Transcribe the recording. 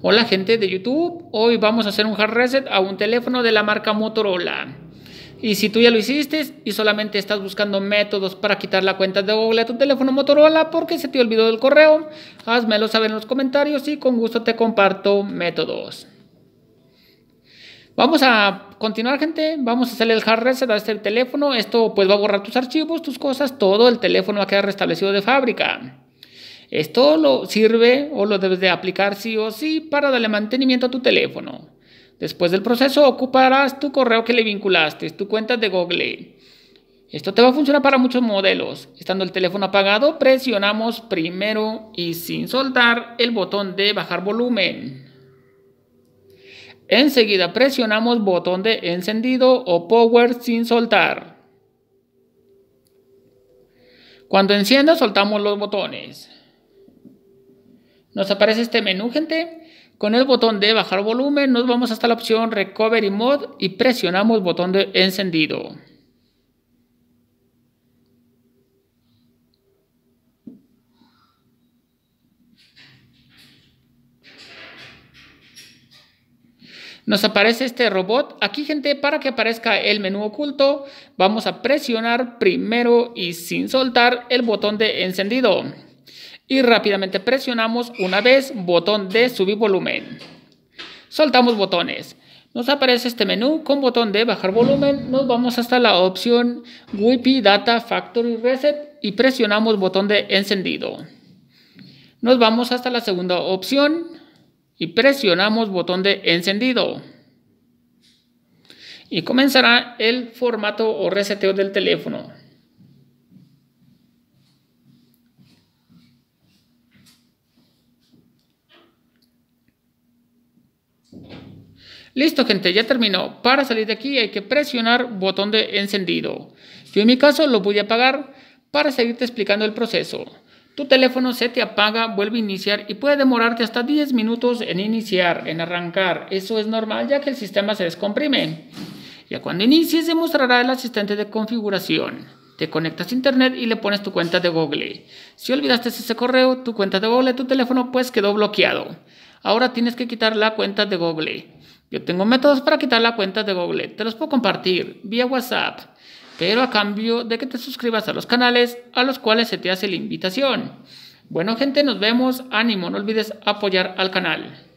Hola gente de YouTube, hoy vamos a hacer un hard reset a un teléfono de la marca Motorola. Y si tú ya lo hiciste y solamente estás buscando métodos para quitar la cuenta de Google a tu teléfono Motorola porque se te olvidó el correo, házmelo saber en los comentarios y con gusto te comparto métodos. Vamos a continuar, gente. Vamos a hacer el hard reset a este teléfono. Esto pues va a borrar tus archivos, tus cosas, todo. El teléfono va a quedar restablecido de fábrica. Esto lo sirve o lo debes de aplicar sí o sí para darle mantenimiento a tu teléfono. Después del proceso ocuparás tu correo que le vinculaste, tu cuenta de Google. Esto te va a funcionar para muchos modelos. Estando el teléfono apagado, presionamos primero y sin soltar el botón de bajar volumen. Enseguida presionamos botón de encendido o power sin soltar. Cuando encienda soltamos los botones. Nos aparece este menú, gente. Con el botón de bajar volumen nos vamos hasta la opción Recovery Mode y presionamos el botón de encendido. Nos aparece este robot. Aquí, gente, para que aparezca el menú oculto, vamos a presionar primero y sin soltar el botón de encendido y rápidamente presionamos una vez botón de subir volumen. Soltamos botones. Nos aparece este menú con botón de bajar volumen. Nos vamos hasta la opción Wipi Data Factory Reset y presionamos botón de encendido. Nos vamos hasta la segunda opción y presionamos botón de encendido. Y comenzará el formato o reseteo del teléfono. Listo, gente, ya terminó. Para salir de aquí hay que presionar botón de encendido. Yo en mi caso lo voy a apagar para seguirte explicando el proceso. Tu teléfono se te apaga, vuelve a iniciar y puede demorarte hasta 10 minutos en iniciar, en arrancar. Eso es normal ya que el sistema se descomprime. Ya cuando inicies se mostrará el asistente de configuración. Te conectas a internet y le pones tu cuenta de Google. Si olvidaste ese correo, tu cuenta de Google, tu teléfono pues quedó bloqueado. Ahora tienes que quitar la cuenta de Google. Yo tengo métodos para quitar la cuenta de Google. Te los puedo compartir vía WhatsApp, pero a cambio de que te suscribas a los canales a los cuales se te hace la invitación. Bueno gente, nos vemos. Ánimo, no olvides apoyar al canal.